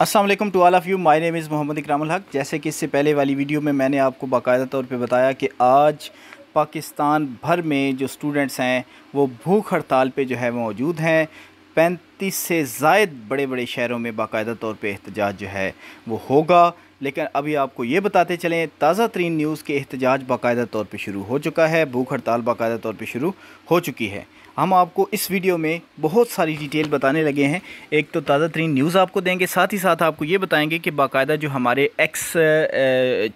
Aslam to all of you my name is Mohammad Ikram Haq जैसे कि इससे पहले वाली वीडियो में मैंने आपको बाकायदा तौर पे बताया कि आज पाकिस्तान भर में जो स्टूडेंट्स हैं वो भूख हड़ताल पे जो है मौजूद हैं तीस से जायद बड़े बड़े शहरों में बाकायदा तौर पर एहतजाज जो है वो होगा लेकिन अभी आपको ये बताते चलें ताज़ा तरीन न्यूज़ के एहतजाज बाकायदा तौर पर शुरू हो चुका है भूख हड़ताल बाकायदा तौर पर शुरू हो चुकी है हम आपको इस वीडियो में बहुत सारी डिटेल बताने लगे हैं एक तो ताज़ा तरीन न्यूज़ आपको देंगे साथ ही साथ आपको ये बताएंगे कि बाकायदा जो हमारे ex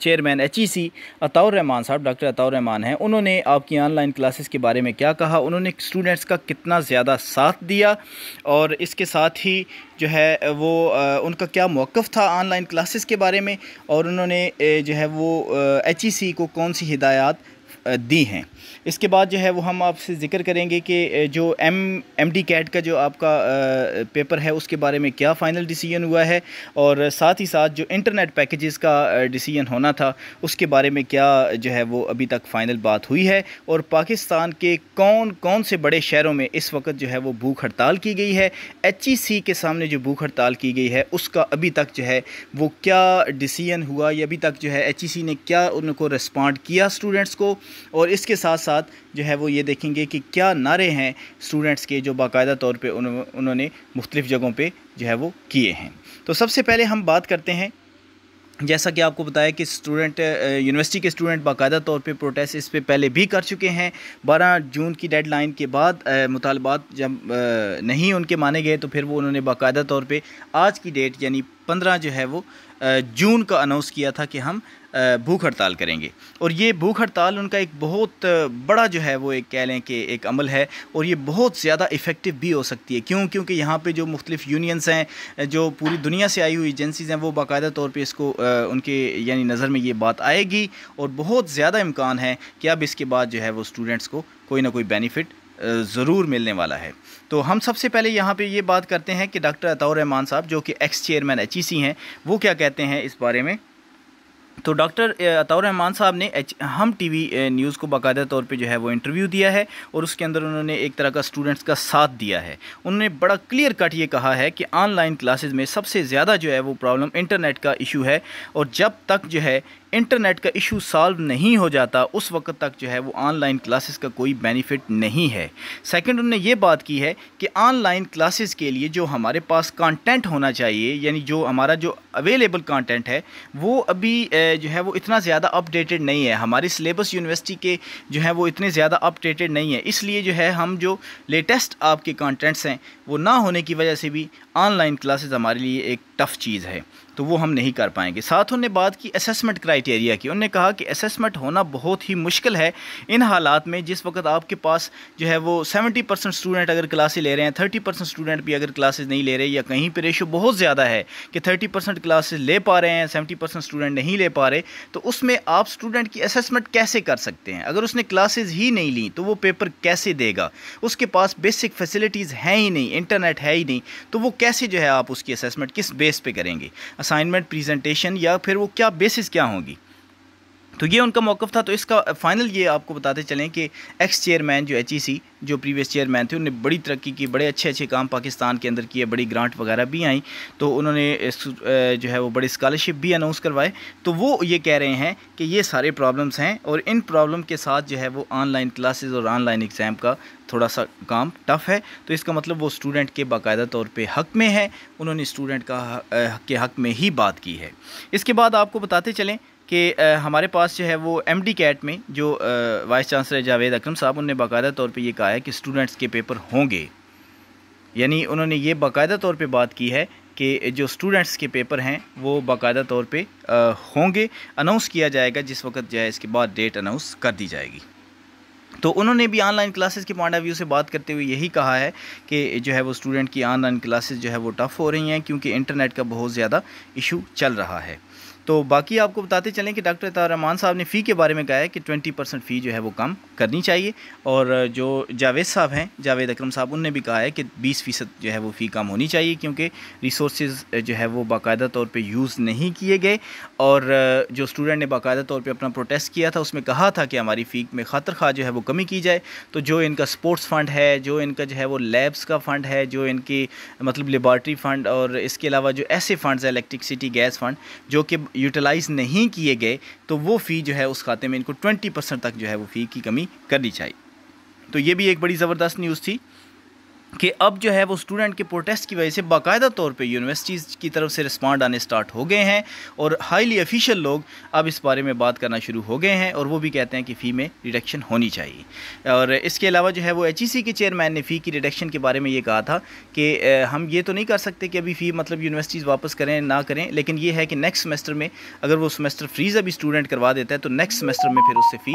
chairman H E C Ataur Rahman साहब डॉक्टर अताउरहमान हैं उन्होंने आपकी ऑनलाइन क्लासेस के बारे में क्या कहा उन्होंने स्टूडेंट्स का कितना ज़्यादा साथ दिया और इसके साथ ही जो है वो उनका क्या मौक़ था ऑनलाइन क्लासेस के बारे में और उन्होंने जो है वो एच ई सी को कौन सी हिदायत दी हैं इसके बाद जो है वो हम आपसे ज़िक्र करेंगे कि जो एम एम डी कैट का जो आपका पेपर है उसके बारे में क्या फ़ाइनल डिसीजन हुआ है और साथ ही साथ जो इंटरनेट पैकेजेस का डिसीजन होना था उसके बारे में क्या जो है वो अभी तक फ़ाइनल बात हुई है और पाकिस्तान के कौन कौन से बड़े शहरों में इस वक्त जो है वो भूख हड़ताल की गई है एच ई सी के सामने जो भूख हड़ताल की गई है उसका अभी तक जो है वो क्या डिसीजन हुआ या अभी तक जो है एच ई सी ने क्या उनको रिस्पॉन्ड किया स्टूडेंट्स को और इसके साथ साथ जो है वो ये देखेंगे कि क्या नारे हैं स्टूडेंट्स के जो बाकायदा तौर पर उन्होंने मुख्तलिफ़ जगहों पर जो है वो किए हैं तो सबसे पहले हम बात करते हैं जैसा कि आपको बताया कि स्टूडेंट यूनिवर्सिटी के स्टूडेंट बाकायदा तौर पे प्रोटेस्ट इस पर पहले भी कर चुके हैं 12 जून की डेडलाइन के बाद मुतालबात जब नहीं उनके माने गए तो फिर वो उन्होंने बाकायदा तौर पे आज की डेट यानी 15 जो है वो जून का अनाउंस किया था कि हम भूख हड़ताल करेंगे और ये भूख हड़ताल उनका एक बहुत बड़ा जो है वो एक कह लें कि एक अमल है और ये बहुत ज़्यादा इफ़ेक्टिव भी हो सकती है क्यों क्योंकि यहाँ पे जो मुख्तलिफ यूनियंस हैं जो पूरी दुनिया से आई हुई एजेंसीज़ हैं वो बाकायदा तौर पे इसको उनके यानी नज़र में ये बात आएगी और बहुत ज़्यादा इम्कान है कि अब इसके बाद जो है वो स्टूडेंट्स को कोई ना कोई बेनिफिट ज़रूर मिलने वाला है तो हम सबसे पहले यहाँ पे ये बात करते हैं कि डॉक्टर अताउर रहमान साहब जो कि एक्स चेयरमैन एच हैं वो क्या कहते हैं इस बारे में तो डॉक्टर अताउर रहमान साहब ने एच हम टीवी न्यूज़ को बाकायदा तौर पे जो है वो इंटरव्यू दिया है और उसके अंदर उन्होंने एक तरह का स्टूडेंट्स का साथ दिया है उन्होंने बड़ा क्लियर कट ये कहा है कि ऑनलाइन क्लासेस में सबसे ज़्यादा जो है वो प्रॉब्लम इंटरनेट का इशू है और जब तक जो है इंटरनेट का इशू सॉल्व नहीं हो जाता उस वक्त तक जो है वो ऑनलाइन क्लासेस का कोई बेनिफिट नहीं है सेकंड उन्होंने ये बात की है कि ऑनलाइन क्लासेस के लिए जो हमारे पास कंटेंट होना चाहिए यानी जो हमारा जो अवेलेबल कंटेंट है वो अभी जो है वो इतना ज़्यादा अपडेटेड नहीं है हमारे सिलेबस यूनिवर्सिटी के जो है वो इतने ज़्यादा अपडेटेड नहीं है इसलिए जो है हम जो लेटेस्ट आपके कॉन्टेंट्स हैं वो ना होने की वजह से भी ऑनलाइन क्लासेज़ हमारे लिए एक टफ़ चीज़ है तो वो हम नहीं कर पाएंगे साथ उन्होंने बात की असेसमेंट क्राइटेरिया की उन्होंने कहा कि असेसमेंट होना बहुत ही मुश्किल है इन हालात में जिस वक्त आपके पास जो है वो सेवेंटी परसेंट स्टूडेंट अगर क्लासे ले रहे हैं थर्टी परसेंट स्टूडेंट भी अगर क्लासेज नहीं ले रहे या कहीं पर रेशो बहुत ज़्यादा है कि थर्टी परसेंट क्लासेज ले पा रहे हैं सेवेंटी परसेंट स्टूडेंट नहीं ले पा रहे तो उसमें आप स्टूडेंट की असेसमेंट कैसे कर सकते हैं अगर उसने क्लासेज ही नहीं ली तो वो पेपर कैसे देगा उसके पास बेसिक फैसिलिटीज़ हैं ही नहीं इंटरनेट है ही नहीं तो वो कैसे जो है आप उसकी असेसमेंट किस बेस पे करेंगे असाइनमेंट प्रेजेंटेशन या फिर वो क्या बेसिस क्या होगी तो ये उनका मौक़ था तो इसका फाइनल ये आपको बताते चलें कि एक्स चेयरमैन जो एच e जो प्रीवियस चेयरमैन थे उन्होंने बड़ी तरक्की की बड़े अच्छे अच्छे काम पाकिस्तान के अंदर किए बड़ी ग्रांट वगैरह भी आई तो उन्होंने जो है वो बड़े स्कॉलरशिप भी अनाउंस करवाए तो वो ये कह रहे हैं कि ये सारे प्रॉब्लम्स हैं और इन प्रॉब्लम के साथ जो है वो ऑनलाइन क्लासेस और ऑनलाइन एग्ज़ाम का थोड़ा सा काम टफ है तो इसका मतलब वो स्टूडेंट के बाकायदा तौर पे हक में है उन्होंने स्टूडेंट का के हक में ही बात की है इसके बाद आपको बताते चलें कि हमारे पास जो है वो एम डी कैट में जो वाइस चांसलर जावेद अकरम साहब उनने बाकायदा तौर पर यह कहा है कि स्टूडेंट्स के पेपर होंगे यानी उन्होंने ये बाकायदा तौर पर बात की है कि जो स्टूडेंट्स के पेपर हैं वो बाकायदा तौर पे होंगे अनाउंस किया जाएगा जिस वक्त जो है इसके बाद डेट अनाउंस कर दी जाएगी तो उन्होंने भी ऑनलाइन क्लासेस के पॉइंट ऑफ व्यू से बात करते हुए यही कहा है कि जो है वो स्टूडेंट की ऑनलाइन क्लासेस जो है वो टफ़ हो रही हैं क्योंकि इंटरनेट का बहुत ज़्यादा इशू चल रहा है तो बाकी आपको बताते चलें कि डॉक्टर तारमान साहब ने फ़ी के बारे में कहा है कि 20 परसेंट फ़ी जो है वो कम करनी चाहिए और जो जावेद साहब हैं जावेद अक्रम साहब उनने भी कहा है कि 20 फ़ीसद जो है वो फ़ी कम होनी चाहिए क्योंकि रिसोर्स जो है वो बाकायदा तौर पे यूज़ नहीं किए गए और जो स्टूडेंट ने बाकायदा तौर पर अपना प्रोटेस्ट किया था उसमें कहा था कि हमारी फ़ी में खातर खा जो है वो कमी की जाए तो जो इनका स्पोर्ट्स फ़ंड है जो इनका जो है वो लैब्स का फ़ंड है जो इनकी मतलब लेबार्ट्री फ़ंड और इसके अलावा जो ऐसे फ़ंड्स हैं इलेक्ट्रिकसिटी गैस फ़ंड जो कि यूटिलाइज़ नहीं किए गए तो वो फ़ी जो है उस खाते में इनको ट्वेंटी परसेंट तक जो है वो फ़ी की कमी करनी चाहिए तो ये भी एक बड़ी ज़बरदस्त न्यूज़ थी कि अब जो है वो स्टूडेंट के प्रोटेस्ट की वजह से बाकायदा तौर पे यूनिवर्सिटीज़ की तरफ से रिस्पॉन्ड आने स्टार्ट हो गए हैं और हाईली ऑफिशियल लोग अब इस बारे में बात करना शुरू हो गए हैं और वो भी कहते हैं कि फ़ी में रिडक्शन होनी चाहिए और इसके अलावा जो है वो एच e के चेयरमैन ने फ़ी की रिडक्शन के बारे में ये कहा था कि हम ये तो नहीं कर सकते कि अभी फ़ी मतलब यूनिवर्सिटीज़ वापस करें ना करें लेकिन ये है कि नेक्स्ट सेमेस्टर में अगर वो सेमेस्टर फ्रीज़ अभी स्टूडेंट करवा देता है तो नेक्स्ट सेमेस्टर में फिर उससे फ़ी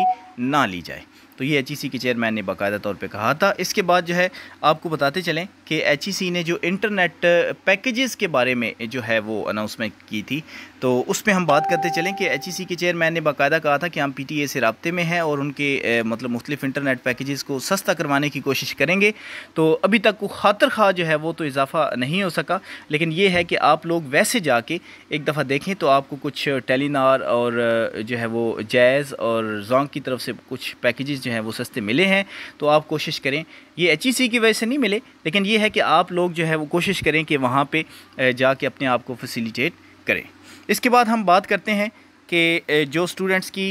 ना ली जाए तो ये एच के चेयरमैन ने बाकायदा तौर पर कहा था इसके बाद जो है आपको बताते चलें कि एच e ने जो इंटरनेट पैकेजेस के बारे में जो है वो अनाउंसमेंट की थी तो उस पर हम बात करते चलें कि एच e के चेयरमैन ने बाकायदा कहा था कि हम पी से रबते में हैं और उनके मतलब मुख्तफ इंटरनेट पैकेजेस को सस्ता करवाने की कोशिश करेंगे तो अभी तक खातर खा जो है वो तो इजाफा नहीं हो सका लेकिन ये है कि आप लोग वैसे जाके एक दफ़ा देखें तो आपको कुछ टेलीनार और जो है वो जैज़ और जोंग की तरफ से कुछ पैकेज़ जो हैं वो सस्ते मिले हैं तो आप कोशिश करें ये एच e की वजह से नहीं मिले लेकिन ये है कि आप लोग जो है वो कोशिश करें कि वहाँ पर जाके अपने आप को फैसिलिटेट करें इसके बाद हम बात करते हैं कि जो स्टूडेंट्स की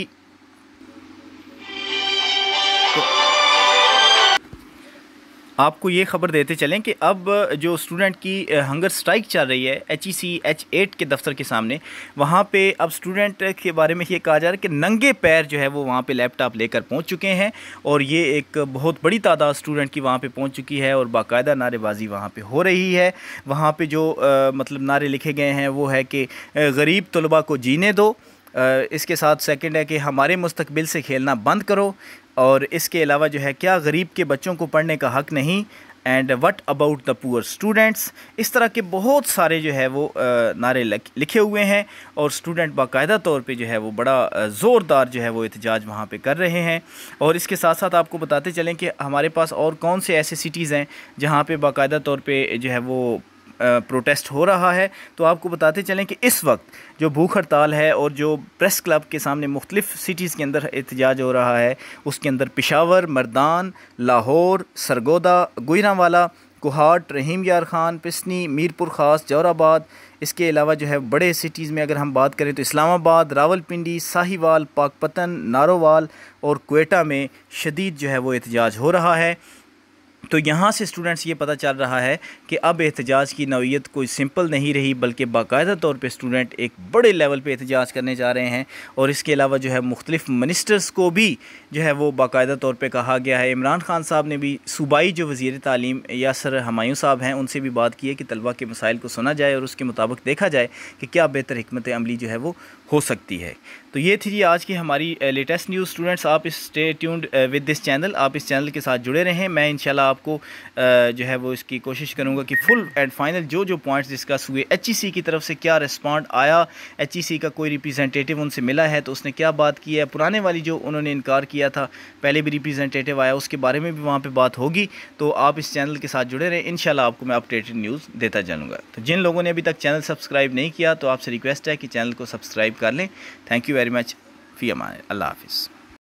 आपको ये खबर देते चलें कि अब जो स्टूडेंट की हंगर स्ट्राइक चल रही है H E C H eight के दफ्तर के सामने वहाँ पे अब स्टूडेंट के बारे में ये कहा जा रहा है कि नंगे पैर जो है वो वहाँ पे लैपटॉप लेकर पहुँच चुके हैं और ये एक बहुत बड़ी तादाद स्टूडेंट की वहाँ पे पहुँच चुकी है और बाकायदा नारेबाजी वहाँ पर हो रही है वहाँ पर जो आ, मतलब नारे लिखे गए हैं वो है कि गरीब तलबा को जीने दो इसके साथ सेकंड है कि हमारे मुस्तकबिल से खेलना बंद करो और इसके अलावा जो है क्या गरीब के बच्चों को पढ़ने का हक नहीं and what about the poor students इस तरह के बहुत सारे जो है वो नारे लिखे हुए हैं और स्टूडेंट बाकायदा तौर पे जो है वो बड़ा ज़ोरदार जो है वो एहतजाज वहाँ पे कर रहे हैं और इसके साथ साथ आपको बताते चलें कि हमारे पास और कौन से ऐसे सिटीज़ हैं जहाँ पे बाकायदा तौर पे जो है वो प्रोटेस्ट हो रहा है तो आपको बताते चलें कि इस वक्त जो भूख हड़ताल है और जो प्रेस क्लब के सामने मुख्तलिफ़ सिटीज़ के अंदर एहतजाज हो रहा है उसके अंदर पिशावर मर्दान लाहौर सरगोदा गुजरावाला कुहाट रहीम यार खान पिसनी मीरपुर ख़ास जौराबाद इसके अलावा जो है बड़े सिटीज़ में अगर हम बात करें तो इस्लामाबाद रावलपिंडी साहिवाल पाकपतन नारोवाल और कोटा में शदीद जो है वो एहतजाज हो रहा है तो यहाँ से स्टूडेंट्स ये पता चल रहा है कि अब एहतजाज की नौीयत कोई सिंपल नहीं रही बल्कि बाकायदा तौर पे स्टूडेंट एक बड़े लेवल पे एहतजाज करने जा रहे हैं और इसके अलावा जो है मुख्तलिफ मिनिस्टर्स को भी जो है वो बाकायदा तौर पे कहा गया है इमरान खान साहब ने भी सूबाई जो वज़ी तालीम या सर हमायूं साहब हैं उनसे भी बात की है कि तलबा के मसाइल को सुना जाए और उसके मुताबिक देखा जाए कि क्या बेहतर हमत अमली जो है वो हो सकती है तो ये थी जी आज की हमारी लेटेस्ट न्यूज़ स्टूडेंट्स आप stay tuned with this channel आप इस चैनल के साथ जुड़े रहें मैं इंशाल्लाह आपको जो है वो इसकी कोशिश करूँगा कि फुल एंड फाइनल जो जो पॉइंट्स डिस्कस हुए एच e की तरफ से क्या रिस्पॉन्ड आया एच e का कोई रिप्रेजेंटेटिव उनसे मिला है तो उसने क्या बात की है पुराने वाली जो उन्होंने इनकार किया था पहले भी रिप्रेजेंटेटिव आया उसके बारे में भी वहाँ पर बात होगी तो आप इस चैनल के साथ जुड़े रहें इन आपको मैं अपडेटेड न्यूज़ देता जाऊँगा तो जिन लोगों ने अभी तक चैनल सब्सक्राइब नहीं किया तो आपसे रिक्वेस्ट है कि चैनल को सब्सक्राइब कर लें thank you very very much फ़ी अमान अल्लाह हाफिज़